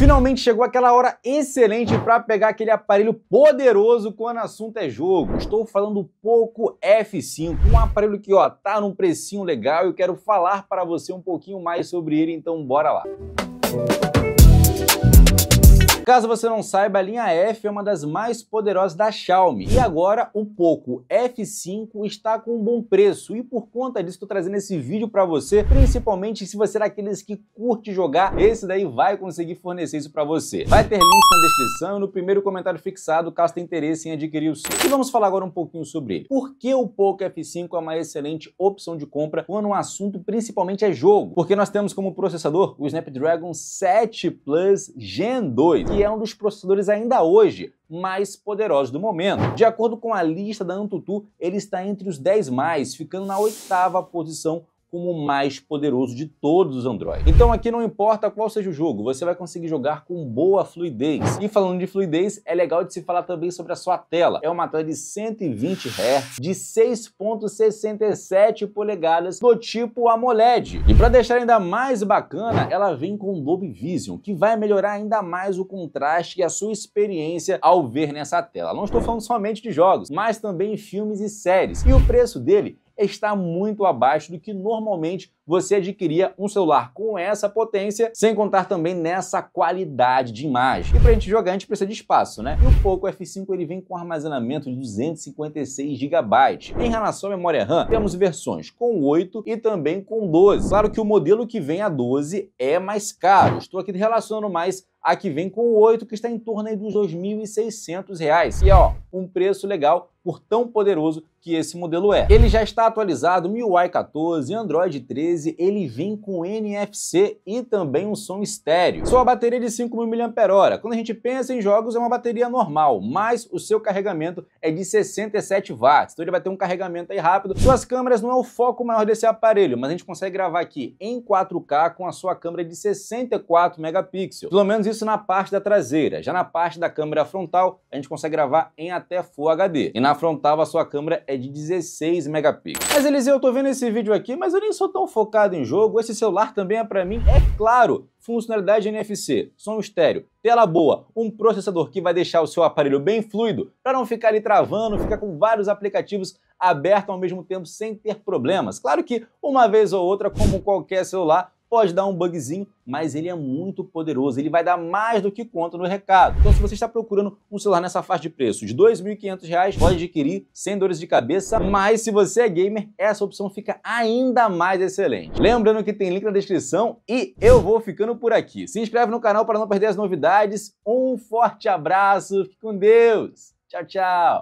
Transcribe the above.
Finalmente chegou aquela hora excelente para pegar aquele aparelho poderoso quando o assunto é jogo. Estou falando do Poco F5, um aparelho que ó, tá num precinho legal e eu quero falar para você um pouquinho mais sobre ele, então bora lá. Música Caso você não saiba, a linha F é uma das mais poderosas da Xiaomi. E agora o Poco F5 está com um bom preço e por conta disso estou trazendo esse vídeo para você, principalmente se você é daqueles que curte jogar, esse daí vai conseguir fornecer isso para você. Vai ter links na descrição e no primeiro comentário fixado caso tenha interesse em adquirir o seu. E vamos falar agora um pouquinho sobre ele. Por que o Poco F5 é uma excelente opção de compra quando o um assunto principalmente é jogo? Porque nós temos como processador o Snapdragon 7 Plus Gen 2 é um dos processadores ainda hoje mais poderosos do momento. De acordo com a lista da Antutu, ele está entre os 10 mais, ficando na oitava posição como o mais poderoso de todos os Android. Então aqui não importa qual seja o jogo, você vai conseguir jogar com boa fluidez. E falando de fluidez, é legal de se falar também sobre a sua tela. É uma tela de 120 Hz de 6.67 polegadas do tipo AMOLED. E para deixar ainda mais bacana, ela vem com o Dolby Vision, que vai melhorar ainda mais o contraste e a sua experiência ao ver nessa tela. Não estou falando somente de jogos, mas também filmes e séries. E o preço dele está muito abaixo do que normalmente você adquiria um celular com essa potência, sem contar também nessa qualidade de imagem. E para gente jogar, a gente precisa de espaço, né? E o Poco F5 ele vem com armazenamento de 256 GB. Em relação à memória RAM, temos versões com 8 e também com 12. Claro que o modelo que vem a 12 é mais caro. Estou aqui relacionando mais a que vem com 8, que está em torno aí dos R$ 2.600. E ó, um preço legal por tão poderoso que esse modelo é. Ele já está atualizado MIUI 14, Android 13, ele vem com NFC e também um som estéreo. Sua bateria é de 5.000 mAh. Quando a gente pensa em jogos é uma bateria normal, mas o seu carregamento é de 67 watts, então ele vai ter um carregamento aí rápido. Suas câmeras não é o foco maior desse aparelho, mas a gente consegue gravar aqui em 4K com a sua câmera de 64 megapixels. Pelo menos isso na parte da traseira. Já na parte da câmera frontal, a gente consegue gravar em até Full HD. E na frontal a sua câmera é de 16 megapixels. Mas Eliseu, eu tô vendo esse vídeo aqui, mas eu nem sou tão focado focado em jogo, esse celular também é para mim, é claro, funcionalidade NFC, som estéreo, tela boa, um processador que vai deixar o seu aparelho bem fluido para não ficar ali travando, ficar com vários aplicativos abertos ao mesmo tempo sem ter problemas. Claro que uma vez ou outra, como qualquer celular, pode dar um bugzinho, mas ele é muito poderoso, ele vai dar mais do que conta no recado. Então se você está procurando um celular nessa faixa de preço de R$ 2.500, pode adquirir sem dores de cabeça, mas se você é gamer, essa opção fica ainda mais excelente. Lembrando que tem link na descrição e eu vou ficando por aqui. Se inscreve no canal para não perder as novidades, um forte abraço, fique com Deus, tchau, tchau!